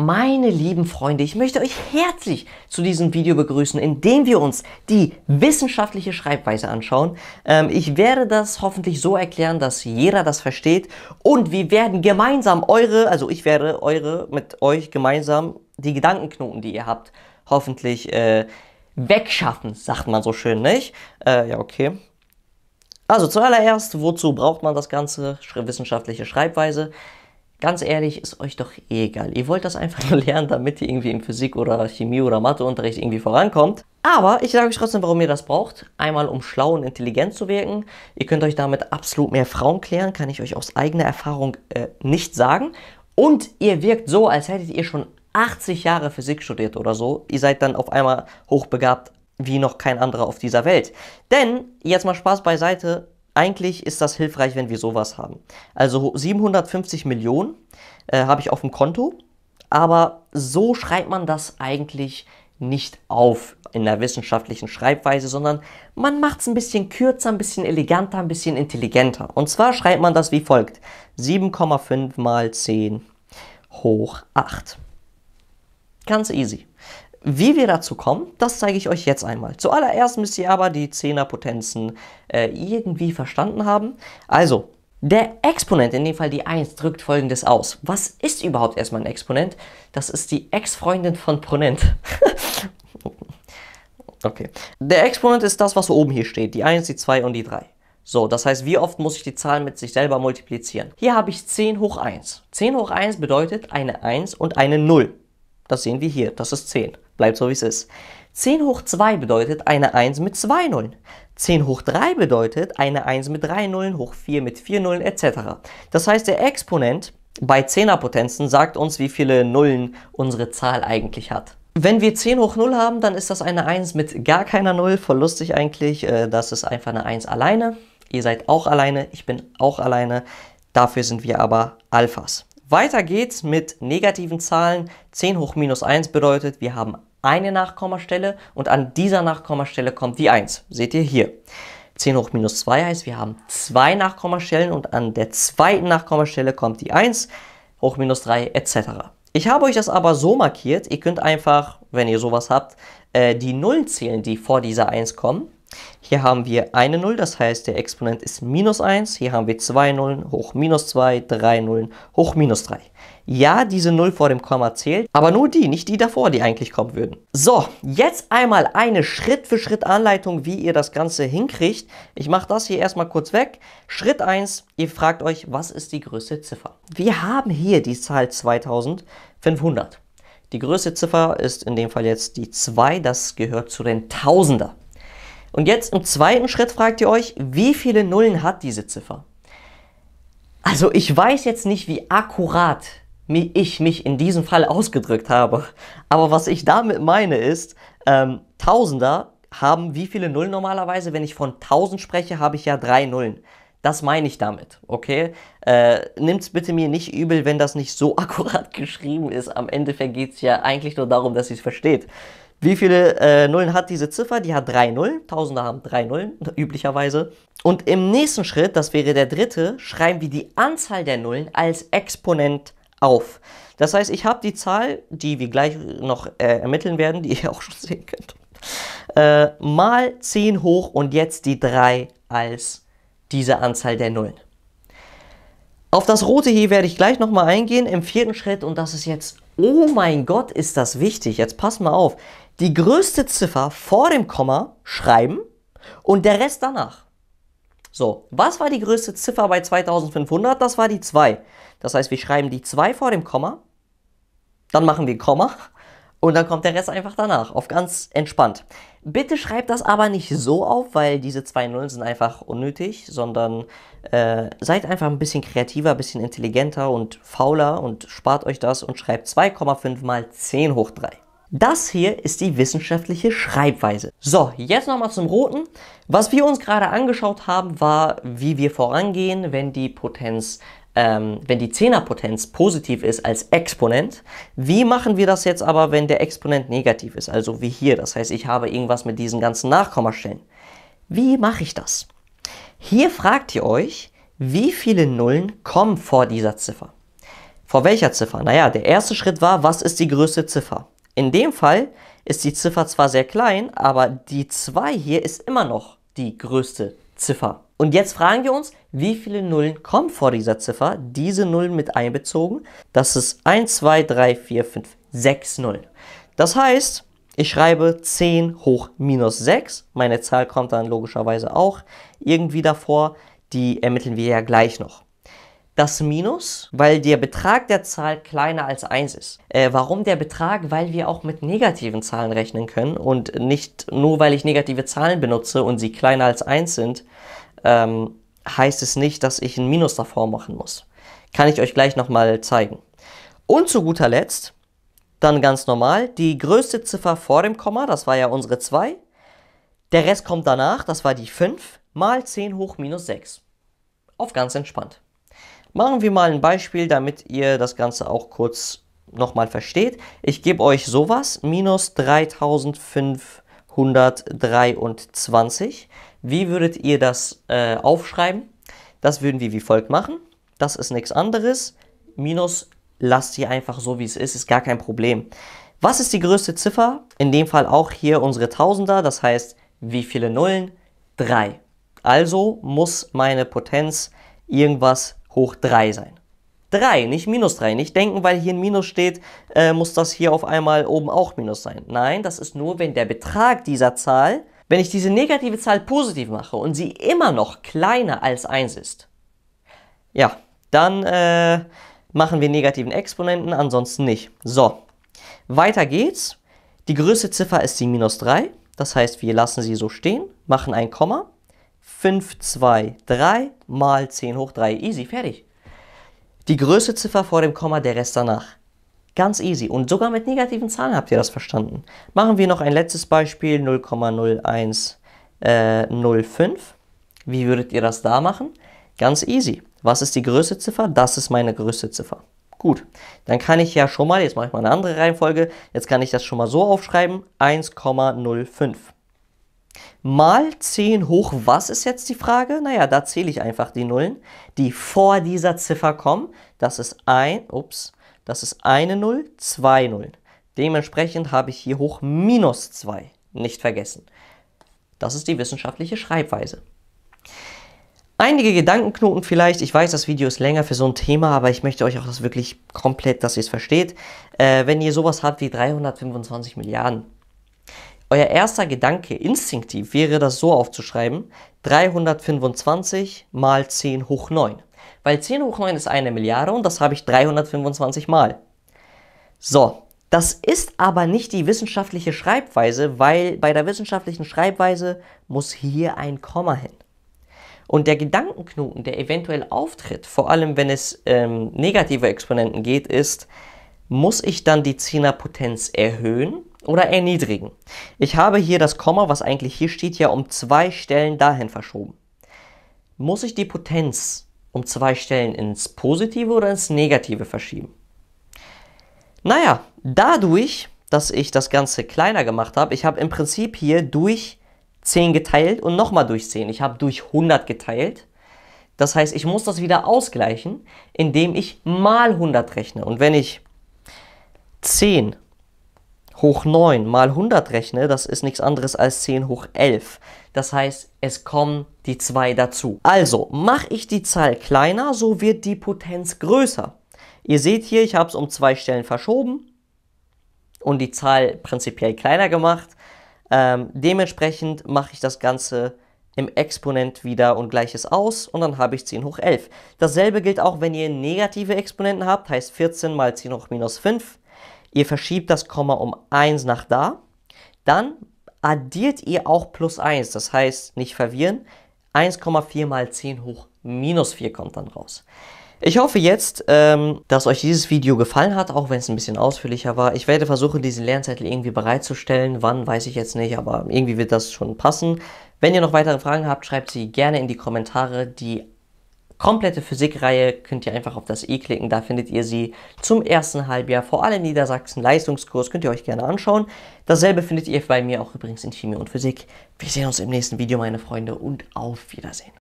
Meine lieben Freunde, ich möchte euch herzlich zu diesem Video begrüßen, in dem wir uns die wissenschaftliche Schreibweise anschauen. Ähm, ich werde das hoffentlich so erklären, dass jeder das versteht und wir werden gemeinsam eure, also ich werde eure mit euch gemeinsam die Gedankenknoten, die ihr habt, hoffentlich äh, wegschaffen, sagt man so schön, nicht? Äh, ja, okay. Also zuallererst, wozu braucht man das Ganze? Wissenschaftliche Schreibweise. Ganz ehrlich, ist euch doch eh egal. Ihr wollt das einfach nur lernen, damit ihr irgendwie im Physik- oder Chemie- oder Matheunterricht irgendwie vorankommt. Aber ich sage euch trotzdem, warum ihr das braucht. Einmal, um schlau und intelligent zu wirken. Ihr könnt euch damit absolut mehr Frauen klären, kann ich euch aus eigener Erfahrung äh, nicht sagen. Und ihr wirkt so, als hättet ihr schon 80 Jahre Physik studiert oder so. Ihr seid dann auf einmal hochbegabt wie noch kein anderer auf dieser Welt. Denn, jetzt mal Spaß beiseite, eigentlich ist das hilfreich, wenn wir sowas haben. Also 750 Millionen äh, habe ich auf dem Konto, aber so schreibt man das eigentlich nicht auf in der wissenschaftlichen Schreibweise, sondern man macht es ein bisschen kürzer, ein bisschen eleganter, ein bisschen intelligenter. Und zwar schreibt man das wie folgt. 7,5 mal 10 hoch 8. Ganz easy. Wie wir dazu kommen, das zeige ich euch jetzt einmal. Zuallererst müsst ihr aber die Zehnerpotenzen äh, irgendwie verstanden haben. Also, der Exponent, in dem Fall die 1, drückt folgendes aus. Was ist überhaupt erstmal ein Exponent? Das ist die Ex-Freundin von Ponent. okay. Der Exponent ist das, was oben hier steht. Die 1, die 2 und die 3. So, das heißt, wie oft muss ich die Zahlen mit sich selber multiplizieren? Hier habe ich 10 hoch 1. 10 hoch 1 bedeutet eine 1 und eine 0. Das sehen wir hier, das ist 10. Bleibt so, wie es ist. 10 hoch 2 bedeutet eine 1 mit 2 Nullen. 10 hoch 3 bedeutet eine 1 mit 3 Nullen, hoch 4 mit 4 Nullen etc. Das heißt, der Exponent bei 10er Potenzen sagt uns, wie viele Nullen unsere Zahl eigentlich hat. Wenn wir 10 hoch 0 haben, dann ist das eine 1 mit gar keiner Null. Voll lustig eigentlich. Äh, das ist einfach eine 1 alleine. Ihr seid auch alleine. Ich bin auch alleine. Dafür sind wir aber Alphas. Weiter geht's mit negativen Zahlen. 10 hoch minus 1 bedeutet, wir haben eine Nachkommastelle und an dieser Nachkommastelle kommt die 1. Seht ihr hier. 10 hoch minus 2 heißt, wir haben zwei Nachkommastellen und an der zweiten Nachkommastelle kommt die 1 hoch minus 3 etc. Ich habe euch das aber so markiert, ihr könnt einfach, wenn ihr sowas habt, äh, die Nullen zählen, die vor dieser 1 kommen hier haben wir eine 0, das heißt der Exponent ist minus 1. Hier haben wir zwei Nullen, hoch minus 2, drei Nullen, hoch minus 3. Ja, diese 0 vor dem Komma zählt, aber nur die, nicht die davor, die eigentlich kommen würden. So, jetzt einmal eine Schritt-für-Schritt-Anleitung, wie ihr das Ganze hinkriegt. Ich mache das hier erstmal kurz weg. Schritt 1, ihr fragt euch, was ist die größte Ziffer? Wir haben hier die Zahl 2500. Die größte Ziffer ist in dem Fall jetzt die 2, das gehört zu den Tausender. Und jetzt im zweiten Schritt fragt ihr euch, wie viele Nullen hat diese Ziffer? Also ich weiß jetzt nicht, wie akkurat ich mich in diesem Fall ausgedrückt habe. Aber was ich damit meine ist, ähm, Tausender haben wie viele Nullen normalerweise? Wenn ich von 1000 spreche, habe ich ja drei Nullen. Das meine ich damit, okay? Äh, es bitte mir nicht übel, wenn das nicht so akkurat geschrieben ist. Am Ende vergeht es ja eigentlich nur darum, dass ihr es versteht. Wie viele äh, Nullen hat diese Ziffer? Die hat drei Nullen. Tausende haben drei Nullen, üblicherweise. Und im nächsten Schritt, das wäre der dritte, schreiben wir die Anzahl der Nullen als Exponent auf. Das heißt, ich habe die Zahl, die wir gleich noch äh, ermitteln werden, die ihr auch schon sehen könnt, äh, mal 10 hoch und jetzt die 3 als diese Anzahl der Nullen. Auf das rote hier werde ich gleich nochmal eingehen im vierten Schritt und das ist jetzt Oh mein Gott, ist das wichtig. Jetzt pass mal auf. Die größte Ziffer vor dem Komma schreiben und der Rest danach. So, was war die größte Ziffer bei 2500? Das war die 2. Das heißt, wir schreiben die 2 vor dem Komma, dann machen wir Komma und dann kommt der Rest einfach danach, auf ganz entspannt. Bitte schreibt das aber nicht so auf, weil diese zwei Nullen sind einfach unnötig, sondern äh, seid einfach ein bisschen kreativer, ein bisschen intelligenter und fauler und spart euch das und schreibt 2,5 mal 10 hoch 3. Das hier ist die wissenschaftliche Schreibweise. So, jetzt nochmal zum Roten. Was wir uns gerade angeschaut haben, war, wie wir vorangehen, wenn die Potenz, ähm, wenn die Zehnerpotenz positiv ist als Exponent. Wie machen wir das jetzt aber, wenn der Exponent negativ ist? Also wie hier, das heißt, ich habe irgendwas mit diesen ganzen Nachkommastellen. Wie mache ich das? Hier fragt ihr euch, wie viele Nullen kommen vor dieser Ziffer? Vor welcher Ziffer? Naja, der erste Schritt war, was ist die größte Ziffer? In dem Fall ist die Ziffer zwar sehr klein, aber die 2 hier ist immer noch die größte Ziffer. Und jetzt fragen wir uns, wie viele Nullen kommen vor dieser Ziffer? Diese Nullen mit einbezogen. Das ist 1, 2, 3, 4, 5, 6 Nullen. Das heißt, ich schreibe 10 hoch minus 6. Meine Zahl kommt dann logischerweise auch irgendwie davor. Die ermitteln wir ja gleich noch das Minus, weil der Betrag der Zahl kleiner als 1 ist. Äh, warum der Betrag? Weil wir auch mit negativen Zahlen rechnen können und nicht nur, weil ich negative Zahlen benutze und sie kleiner als 1 sind, ähm, heißt es nicht, dass ich ein Minus davor machen muss. Kann ich euch gleich nochmal zeigen. Und zu guter Letzt, dann ganz normal, die größte Ziffer vor dem Komma, das war ja unsere 2. Der Rest kommt danach, das war die 5 mal 10 hoch minus 6. Auf ganz entspannt. Machen wir mal ein Beispiel, damit ihr das Ganze auch kurz nochmal versteht. Ich gebe euch sowas, minus 3523. Wie würdet ihr das äh, aufschreiben? Das würden wir wie folgt machen. Das ist nichts anderes. Minus lasst ihr einfach so, wie es ist, ist gar kein Problem. Was ist die größte Ziffer? In dem Fall auch hier unsere Tausender, das heißt, wie viele Nullen? 3. Also muss meine Potenz irgendwas hoch 3 sein. 3, nicht minus 3. Nicht denken, weil hier ein Minus steht, äh, muss das hier auf einmal oben auch Minus sein. Nein, das ist nur, wenn der Betrag dieser Zahl, wenn ich diese negative Zahl positiv mache und sie immer noch kleiner als 1 ist. Ja, dann äh, machen wir negativen Exponenten, ansonsten nicht. So, weiter geht's. Die größte Ziffer ist die minus 3. Das heißt, wir lassen sie so stehen, machen ein Komma 5, 2, 3 mal 10 hoch 3. Easy, fertig. Die größte Ziffer vor dem Komma, der Rest danach. Ganz easy. Und sogar mit negativen Zahlen habt ihr das verstanden. Machen wir noch ein letztes Beispiel, 0,0105. Äh, Wie würdet ihr das da machen? Ganz easy. Was ist die größte Ziffer? Das ist meine größte Ziffer. Gut, dann kann ich ja schon mal, jetzt mache ich mal eine andere Reihenfolge, jetzt kann ich das schon mal so aufschreiben, 1,05. Mal 10 hoch, was ist jetzt die Frage? Naja, da zähle ich einfach die Nullen, die vor dieser Ziffer kommen. Das ist ein, ups, das ist eine Null, zwei Nullen. Dementsprechend habe ich hier hoch minus 2, nicht vergessen. Das ist die wissenschaftliche Schreibweise. Einige Gedankenknoten vielleicht. Ich weiß, das Video ist länger für so ein Thema, aber ich möchte euch auch das wirklich komplett, dass ihr es versteht. Äh, wenn ihr sowas habt wie 325 Milliarden, euer erster Gedanke instinktiv wäre das so aufzuschreiben, 325 mal 10 hoch 9. Weil 10 hoch 9 ist eine Milliarde und das habe ich 325 mal. So, das ist aber nicht die wissenschaftliche Schreibweise, weil bei der wissenschaftlichen Schreibweise muss hier ein Komma hin. Und der Gedankenknoten, der eventuell auftritt, vor allem wenn es ähm, negative Exponenten geht, ist, muss ich dann die Zehnerpotenz erhöhen oder erniedrigen. Ich habe hier das Komma, was eigentlich hier steht, ja um zwei Stellen dahin verschoben. Muss ich die Potenz um zwei Stellen ins Positive oder ins Negative verschieben? Naja, dadurch, dass ich das Ganze kleiner gemacht habe, ich habe im Prinzip hier durch 10 geteilt und nochmal durch 10. Ich habe durch 100 geteilt. Das heißt, ich muss das wieder ausgleichen, indem ich mal 100 rechne. Und wenn ich 10 hoch 9 mal 100 rechne, das ist nichts anderes als 10 hoch 11. Das heißt, es kommen die 2 dazu. Also mache ich die Zahl kleiner, so wird die Potenz größer. Ihr seht hier, ich habe es um zwei Stellen verschoben und die Zahl prinzipiell kleiner gemacht. Ähm, dementsprechend mache ich das Ganze im Exponent wieder und gleiches aus und dann habe ich 10 hoch 11. Dasselbe gilt auch, wenn ihr negative Exponenten habt, heißt 14 mal 10 hoch minus 5 Ihr verschiebt das Komma um 1 nach da. Dann addiert ihr auch plus 1. Das heißt, nicht verwirren. 1,4 mal 10 hoch minus 4 kommt dann raus. Ich hoffe jetzt, ähm, dass euch dieses Video gefallen hat, auch wenn es ein bisschen ausführlicher war. Ich werde versuchen, diesen Lernzettel irgendwie bereitzustellen. Wann, weiß ich jetzt nicht, aber irgendwie wird das schon passen. Wenn ihr noch weitere Fragen habt, schreibt sie gerne in die Kommentare. Die komplette Physikreihe könnt ihr einfach auf das i klicken, da findet ihr sie zum ersten Halbjahr, vor allem Niedersachsen Leistungskurs, könnt ihr euch gerne anschauen. Dasselbe findet ihr bei mir auch übrigens in Chemie und Physik. Wir sehen uns im nächsten Video, meine Freunde, und auf Wiedersehen.